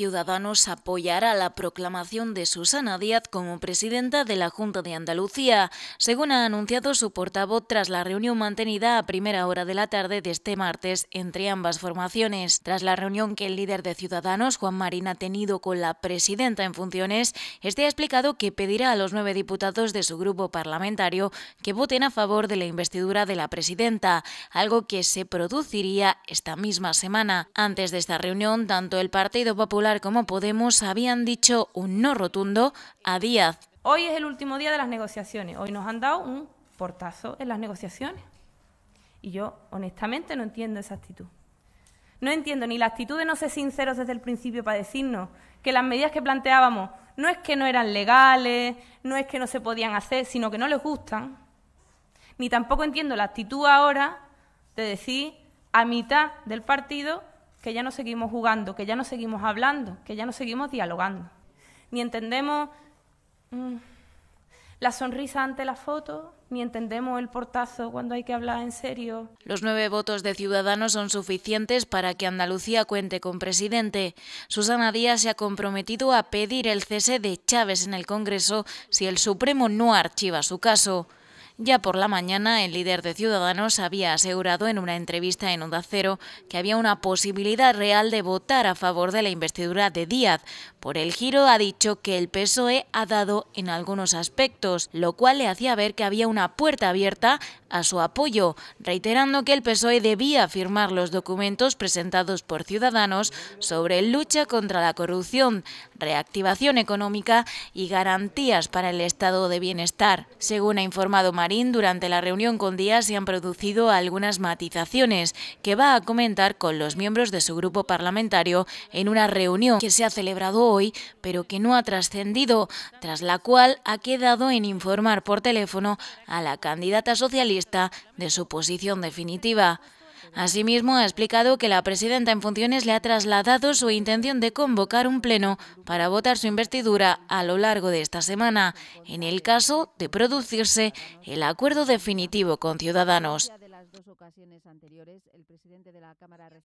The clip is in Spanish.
Ciudadanos apoyará la proclamación de Susana Díaz como presidenta de la Junta de Andalucía, según ha anunciado su portavoz tras la reunión mantenida a primera hora de la tarde de este martes entre ambas formaciones. Tras la reunión que el líder de Ciudadanos, Juan Marín, ha tenido con la presidenta en funciones, este ha explicado que pedirá a los nueve diputados de su grupo parlamentario que voten a favor de la investidura de la presidenta, algo que se produciría esta misma semana. Antes de esta reunión, tanto el Partido Popular como Podemos habían dicho un no rotundo a Díaz. Hoy es el último día de las negociaciones. Hoy nos han dado un portazo en las negociaciones. Y yo, honestamente, no entiendo esa actitud. No entiendo ni la actitud de no ser sinceros desde el principio para decirnos que las medidas que planteábamos no es que no eran legales, no es que no se podían hacer, sino que no les gustan. Ni tampoco entiendo la actitud ahora de decir a mitad del partido que ya no seguimos jugando, que ya no seguimos hablando, que ya no seguimos dialogando. Ni entendemos mm, la sonrisa ante la foto, ni entendemos el portazo cuando hay que hablar en serio. Los nueve votos de Ciudadanos son suficientes para que Andalucía cuente con presidente. Susana Díaz se ha comprometido a pedir el cese de Chávez en el Congreso si el Supremo no archiva su caso. Ya por la mañana, el líder de Ciudadanos había asegurado en una entrevista en Onda Cero que había una posibilidad real de votar a favor de la investidura de Díaz. Por el giro ha dicho que el PSOE ha dado en algunos aspectos, lo cual le hacía ver que había una puerta abierta a su apoyo, reiterando que el PSOE debía firmar los documentos presentados por Ciudadanos sobre lucha contra la corrupción, reactivación económica y garantías para el estado de bienestar. Según ha informado durante la reunión con Díaz se han producido algunas matizaciones que va a comentar con los miembros de su grupo parlamentario en una reunión que se ha celebrado hoy, pero que no ha trascendido, tras la cual ha quedado en informar por teléfono a la candidata socialista de su posición definitiva. Asimismo, ha explicado que la presidenta en funciones le ha trasladado su intención de convocar un pleno para votar su investidura a lo largo de esta semana, en el caso de producirse el acuerdo definitivo con Ciudadanos.